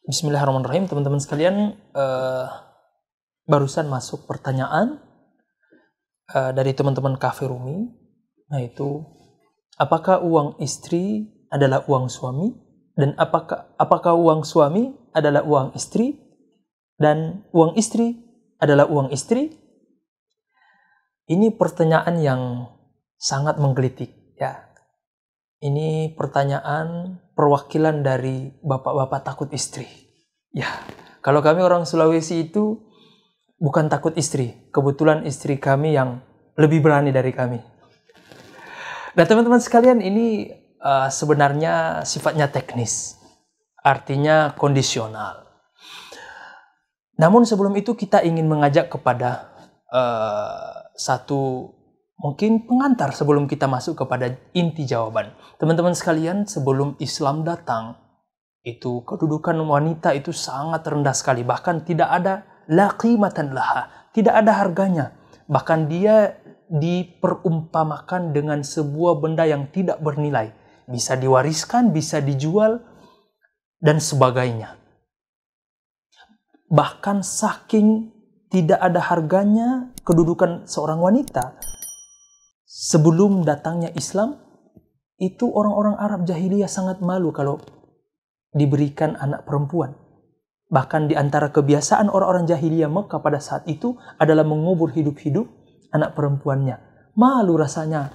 Bismillahirrahmanirrahim, teman-teman sekalian, uh, barusan masuk pertanyaan uh, dari teman-teman kafe Rumi, yaitu apakah uang istri adalah uang suami dan apakah apakah uang suami adalah uang istri dan uang istri adalah uang istri? Ini pertanyaan yang sangat menggelitik ya. Ini pertanyaan perwakilan dari bapak-bapak takut istri. Ya, kalau kami orang Sulawesi itu bukan takut istri. Kebetulan istri kami yang lebih berani dari kami. Nah, teman-teman sekalian, ini uh, sebenarnya sifatnya teknis. Artinya kondisional. Namun sebelum itu kita ingin mengajak kepada uh, satu mungkin pengantar sebelum kita masuk kepada inti jawaban. Teman-teman sekalian, sebelum Islam datang, itu kedudukan wanita itu sangat rendah sekali. Bahkan tidak ada laqimatan laha, tidak ada harganya. Bahkan dia diperumpamakan dengan sebuah benda yang tidak bernilai. Bisa diwariskan, bisa dijual, dan sebagainya. Bahkan saking tidak ada harganya kedudukan seorang wanita, sebelum datangnya Islam itu orang-orang Arab jahiliyah sangat malu kalau diberikan anak perempuan. Bahkan di antara kebiasaan orang-orang jahiliyah Mekah pada saat itu adalah mengubur hidup-hidup anak perempuannya. Malu rasanya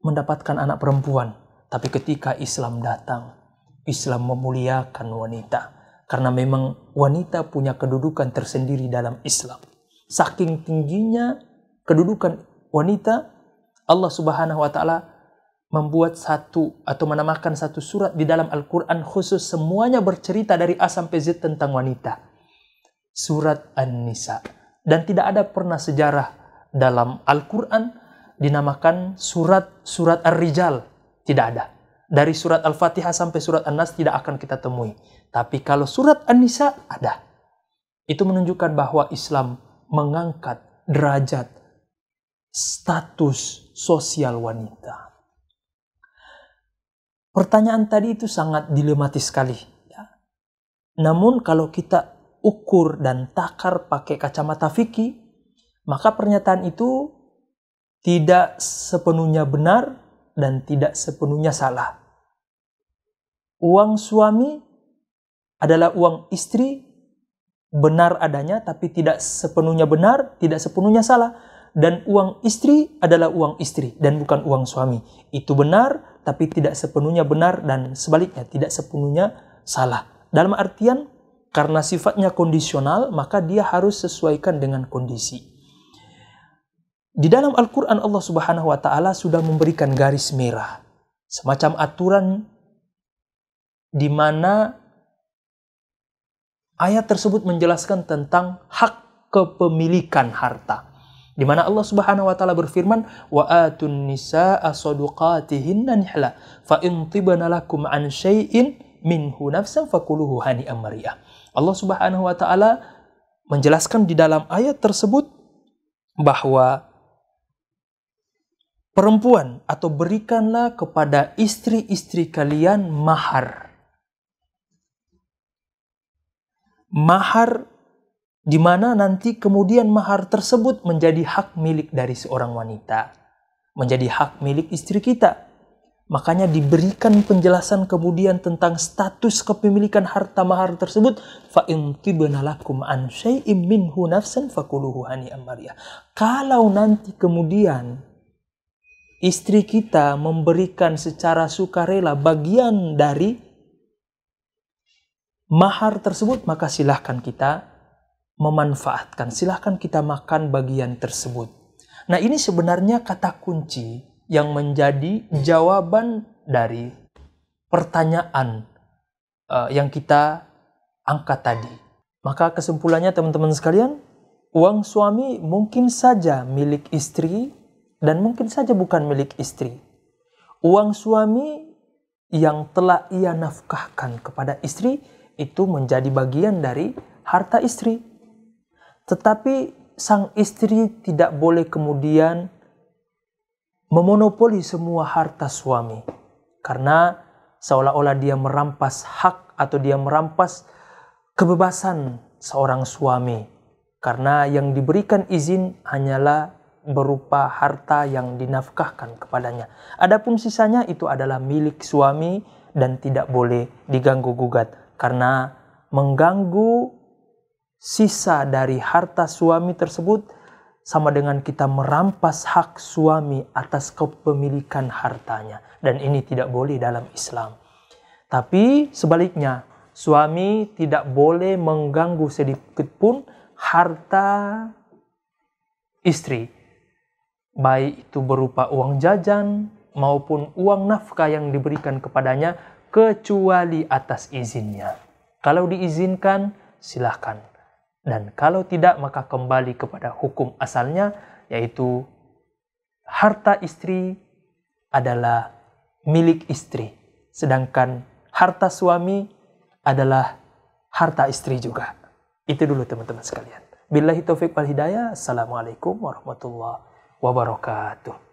mendapatkan anak perempuan. Tapi ketika Islam datang, Islam memuliakan wanita. Karena memang wanita punya kedudukan tersendiri dalam Islam. Saking tingginya kedudukan wanita Allah Subhanahu wa taala membuat satu atau menamakan satu surat di dalam Al-Qur'an khusus semuanya bercerita dari A sampai Z tentang wanita. Surat An-Nisa. Dan tidak ada pernah sejarah dalam Al-Qur'an dinamakan surat-surat Ar-Rijal. Tidak ada. Dari surat Al-Fatihah sampai surat An-Nas tidak akan kita temui. Tapi kalau surat An-Nisa ada. Itu menunjukkan bahwa Islam mengangkat derajat status sosial wanita. Pertanyaan tadi itu sangat dilematis sekali. Ya. Namun kalau kita ukur dan takar pakai kacamata fikih, maka pernyataan itu tidak sepenuhnya benar dan tidak sepenuhnya salah. Uang suami adalah uang istri benar adanya tapi tidak sepenuhnya benar, tidak sepenuhnya salah dan uang istri adalah uang istri dan bukan uang suami. Itu benar, tapi tidak sepenuhnya benar dan sebaliknya tidak sepenuhnya salah. Dalam artian, karena sifatnya kondisional, maka dia harus sesuaikan dengan kondisi. Di dalam Al-Quran Allah Subhanahu wa Ta'ala sudah memberikan garis merah, semacam aturan di mana ayat tersebut menjelaskan tentang hak kepemilikan harta. Di mana Allah Subhanahu wa taala berfirman, "Wa atun nisaa saduqatihinna nihla, fa in tibana lakum an syai'in minhu nafsan fakuluhu hani'an mariyah." Allah Subhanahu wa taala menjelaskan di dalam ayat tersebut bahwa perempuan atau berikanlah kepada istri-istri kalian mahar. Mahar di mana nanti kemudian mahar tersebut menjadi hak milik dari seorang wanita, menjadi hak milik istri kita. Makanya diberikan penjelasan kemudian tentang status kepemilikan harta mahar tersebut. Kalau nanti kemudian istri kita memberikan secara sukarela bagian dari mahar tersebut, maka silahkan kita memanfaatkan. Silahkan kita makan bagian tersebut. Nah ini sebenarnya kata kunci yang menjadi jawaban dari pertanyaan uh, yang kita angkat tadi. Maka kesimpulannya teman-teman sekalian, uang suami mungkin saja milik istri dan mungkin saja bukan milik istri. Uang suami yang telah ia nafkahkan kepada istri itu menjadi bagian dari harta istri tetapi sang istri tidak boleh kemudian memonopoli semua harta suami karena seolah-olah dia merampas hak atau dia merampas kebebasan seorang suami karena yang diberikan izin hanyalah berupa harta yang dinafkahkan kepadanya. Adapun sisanya itu adalah milik suami dan tidak boleh diganggu gugat karena mengganggu sisa dari harta suami tersebut sama dengan kita merampas hak suami atas kepemilikan hartanya dan ini tidak boleh dalam Islam. Tapi sebaliknya, suami tidak boleh mengganggu sedikit pun harta istri. Baik itu berupa uang jajan maupun uang nafkah yang diberikan kepadanya kecuali atas izinnya. Kalau diizinkan, silahkan. Dan kalau tidak, maka kembali kepada hukum asalnya, yaitu harta istri adalah milik istri, sedangkan harta suami adalah harta istri juga. Itu dulu teman-teman sekalian. Billahi taufik wal hidayah. Assalamualaikum warahmatullahi wabarakatuh.